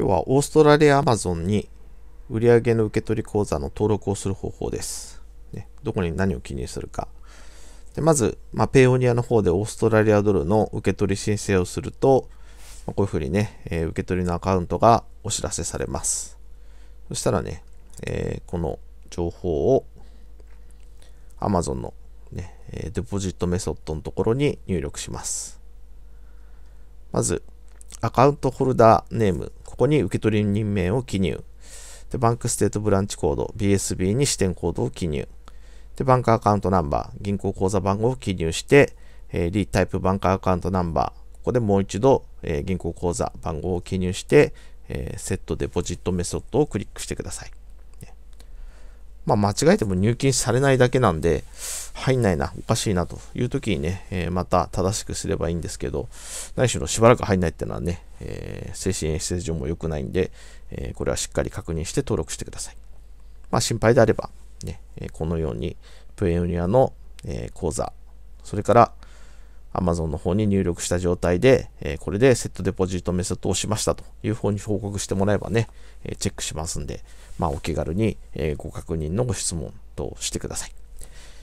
今日はオーストラリアアマゾンに売上の受取口座の登録をする方法です。ね、どこに何を記入するか。でまず、まあ、ペイオニアの方でオーストラリアドルの受取申請をすると、まあ、こういうふうにね、えー、受取のアカウントがお知らせされます。そしたらね、えー、この情報を Amazon の、ね、デポジットメソッドのところに入力します。まず、アカウントホルダーネームここに受取人名を記入。で、バンクステートブランチコード、BSB に支店コードを記入。で、バンクアカウントナンバー、銀行口座番号を記入して、えー、リタイプバンクアカウントナンバー、ここでもう一度、えー、銀行口座番号を記入して、えー、セットデポジットメソッドをクリックしてください。ね、まあ、間違えても入金されないだけなんで、入んないな、おかしいなという時にね、えー、また正しくすればいいんですけど、何しろしばらく入んないってのはね、えー、精神衛生上も良くないんで、えー、これはしっかり確認して登録してください。まあ心配であれば、ね、えこのように、プエオニアの、え講座、それから Amazon の方に入力した状態で、えこれでセットデポジットメソッドをしましたという方に報告してもらえばね、えチェックしますんで、まあお気軽に、えご確認のご質問としてください。